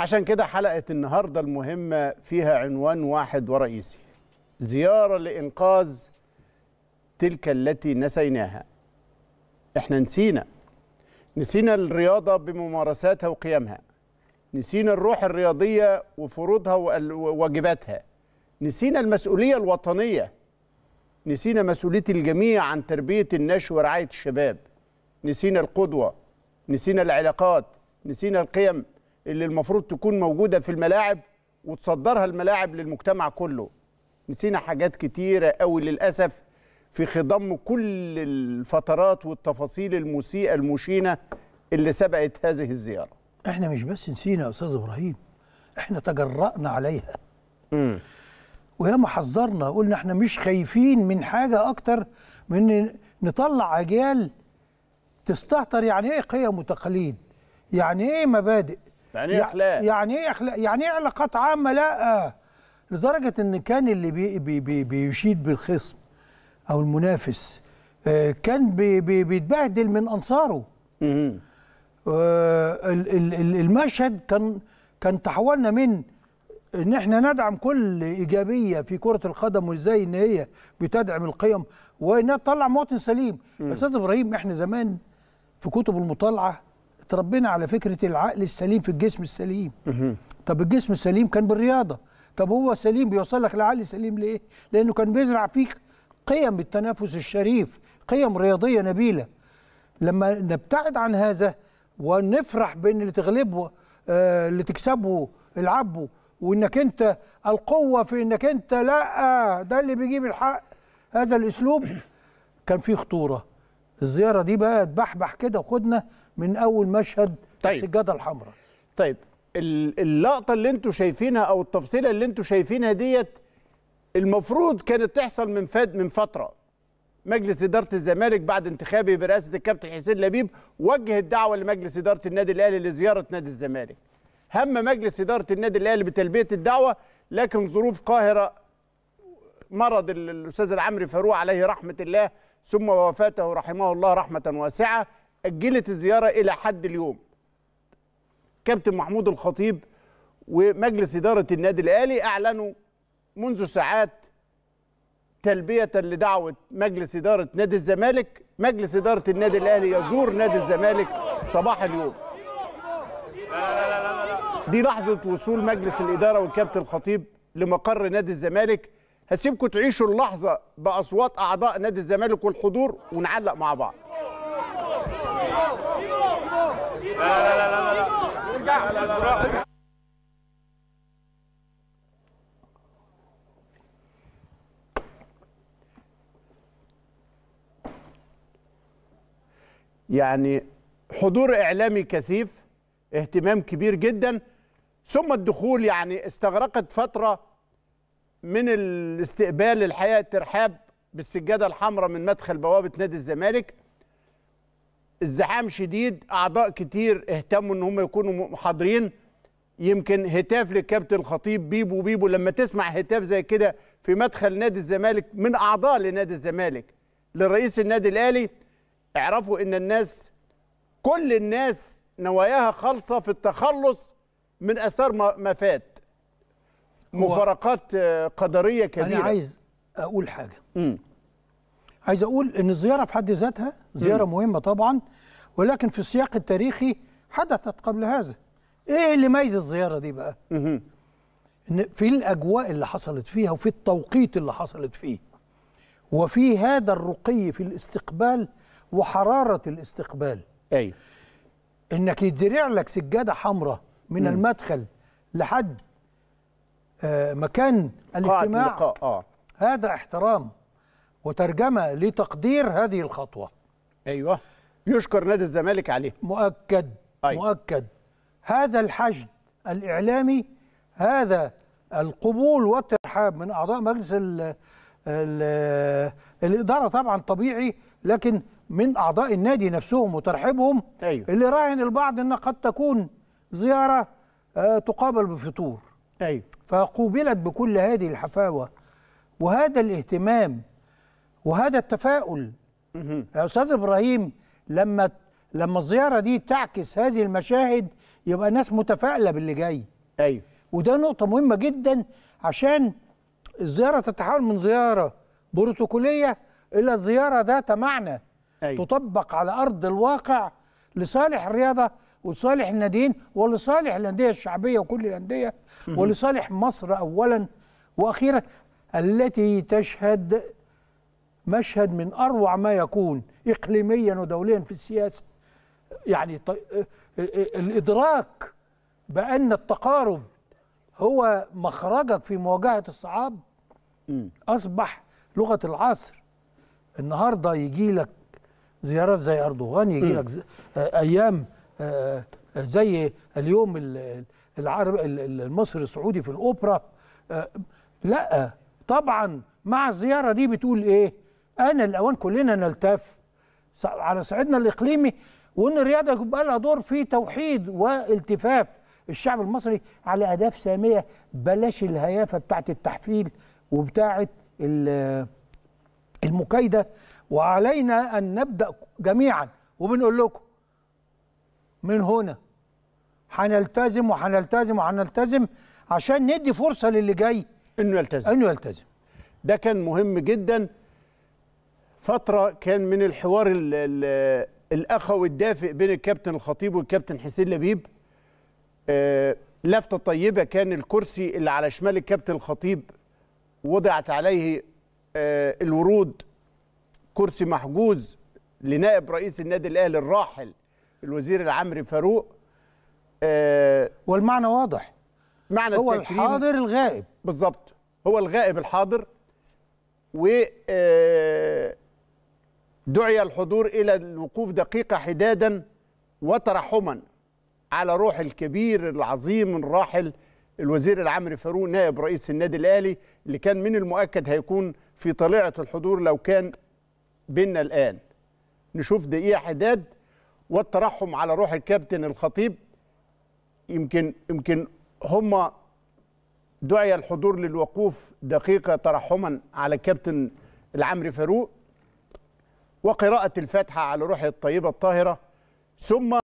عشان كده حلقة النهاردة المهمة فيها عنوان واحد ورئيسي زيارة لإنقاذ تلك التي نسيناها احنا نسينا نسينا الرياضة بممارساتها وقيمها نسينا الروح الرياضية وفروضها وواجباتها نسينا المسؤولية الوطنية نسينا مسؤولية الجميع عن تربية النشو ورعاية الشباب نسينا القدوة نسينا العلاقات نسينا القيم اللي المفروض تكون موجوده في الملاعب وتصدرها الملاعب للمجتمع كله نسينا حاجات كتيره قوي للاسف في خضم كل الفترات والتفاصيل المسيئه المشينه اللي سبقت هذه الزياره احنا مش بس نسينا يا استاذ ابراهيم احنا تجرأنا عليها امم وياما حذرنا قلنا احنا مش خايفين من حاجه اكتر من نطلع اجيال تستهتر يعني ايه قيم وتقاليد يعني ايه مبادئ يعني, يعني ايه اخلاق يعني ايه اخلاق يعني ايه علاقات عامه لا آه. لدرجه ان كان اللي بي بي بي بيشيد بالخصم او المنافس آه، كان بي بي بيتبهدل من انصاره آه، المشهد كان كان تحولنا من ان احنا ندعم كل ايجابيه في كره القدم وازاي ان هي بتدعم القيم وانها تطلع مواطن سليم استاذ ابراهيم احنا زمان في كتب المطالعه اتربينا على فكره العقل السليم في الجسم السليم طب الجسم السليم كان بالرياضه طب هو سليم بيوصل لك لعقل سليم ليه لانه كان بيزرع فيك قيم التنافس الشريف قيم رياضيه نبيله لما نبتعد عن هذا ونفرح بان اللي تغلبه آه اللي تكسبه العبه وانك انت القوه في انك انت لا آه، ده اللي بيجيب الحق هذا الاسلوب كان فيه خطوره الزياره دي بقى اتبحبح كده وخدنا من اول مشهد طيب. السجاده الحمراء طيب اللقطه اللي انتم شايفينها او التفصيله اللي انتم شايفينها ديت المفروض كانت تحصل من فد من فتره مجلس اداره الزمالك بعد انتخابه برئاسه الكابتن حسين لبيب وجه الدعوه لمجلس اداره النادي الاهلي لزياره نادي الزمالك هم مجلس اداره النادي الاهلي بتلبيه الدعوه لكن ظروف قاهره مرض الاستاذ العمري فاروق عليه رحمه الله ثم وفاته رحمه الله رحمه واسعه اجلت الزياره الى حد اليوم كابتن محمود الخطيب ومجلس اداره النادي الاهلي اعلنوا منذ ساعات تلبيه لدعوه مجلس اداره نادي الزمالك مجلس اداره النادي الاهلي يزور نادي الزمالك صباح اليوم دي لحظه وصول مجلس الاداره والكابتن الخطيب لمقر نادي الزمالك هسيبكم تعيشوا اللحظه باصوات اعضاء نادي الزمالك والحضور ونعلق مع بعض يعني حضور اعلامي كثيف اهتمام كبير جدا ثم الدخول يعني استغرقت فتره من الاستقبال للحياة الترحاب بالسجاده الحمراء من مدخل بوابه نادي الزمالك الزحام شديد اعضاء كتير اهتموا ان هم يكونوا حاضرين يمكن هتاف للكابتن الخطيب بيبو بيبو لما تسمع هتاف زي كده في مدخل نادي الزمالك من اعضاء لنادي الزمالك لرئيس النادي الاهلي اعرفوا ان الناس كل الناس نواياها خالصه في التخلص من اثار ما فات مفارقات آه، قدريه كبيره انا عايز اقول حاجه مم. عايز اقول ان الزياره في حد ذاتها زياره مم. مهمه طبعا ولكن في السياق التاريخي حدثت قبل هذا ايه اللي ميز الزياره دي بقى ان في الاجواء اللي حصلت فيها وفي التوقيت اللي حصلت فيه وفي هذا الرقي في الاستقبال وحراره الاستقبال ايوه انك يتزرع لك سجاده حمراء من مم. المدخل لحد آه، مكان الاجتماع اللقاء. آه. هذا احترام وترجمة لتقدير هذه الخطوة أيوة يشكر نادي الزمالك عليه مؤكد أيوة. مؤكد هذا الحشد الإعلامي هذا القبول والترحاب من أعضاء مجلس الـ الـ الإدارة طبعا طبيعي لكن من أعضاء النادي نفسهم وترحيبهم أيوة. اللي راهن البعض أنها قد تكون زيارة آه، تقابل بفطور أيوة. فقوبلت بكل هذه الحفاوة وهذا الاهتمام وهذا التفاؤل يا أستاذ إبراهيم لما لما الزيارة دي تعكس هذه المشاهد يبقى الناس متفائلة باللي جاي أيوة. وده نقطة مهمة جدا عشان الزيارة تتحول من زيارة بروتوكولية إلى زيارة ذات معنى أيوة. تطبق على أرض الواقع لصالح الرياضة ولصالح الناديين ولصالح الانديه الشعبيه وكل الانديه ولصالح مصر اولا واخيرا التي تشهد مشهد من اروع ما يكون اقليميا ودوليا في السياسه يعني آه، آه، آه، الادراك بان التقارب هو مخرجك في مواجهه الصعاب اصبح لغه العصر النهارده يجي لك زيارات زي اردوغان يجي لك ايام آه، زي اليوم العرب المصري السعودي في الاوبرا آه، لا طبعا مع الزياره دي بتقول ايه انا الاوان كلنا نلتف على صعيدنا الاقليمي وان الرياضه يبقى لها دور في توحيد والتفاف الشعب المصري على اهداف ساميه بلاش الهيافه بتاعت التحفيل وبتاعت المكايده وعلينا ان نبدا جميعا وبنقول لكم من هنا هنلتزم وهنلتزم وهنلتزم عشان ندي فرصه للي جاي انه يلتزم انه يلتزم ده كان مهم جدا فتره كان من الحوار الاخوي الدافئ بين الكابتن الخطيب والكابتن حسين لبيب آه لفته طيبه كان الكرسي اللي على شمال الكابتن الخطيب وضعت عليه آه الورود كرسي محجوز لنائب رئيس النادي الاهلي الراحل الوزير العمري فاروق آه والمعنى واضح معنى هو الحاضر الغائب بالظبط هو الغائب الحاضر و آه، دعي الحضور الى الوقوف دقيقه حدادا وترحما على روح الكبير العظيم الراحل الوزير العمري فاروق نائب رئيس النادي الاهلي اللي كان من المؤكد هيكون في طليعه الحضور لو كان بينا الان نشوف دقيقه حداد والترحم على روح الكابتن الخطيب يمكن يمكن هم دعي الحضور للوقوف دقيقة ترحما على الكابتن العمري فاروق وقراءة الفاتحة على روحه الطيبة الطاهرة ثم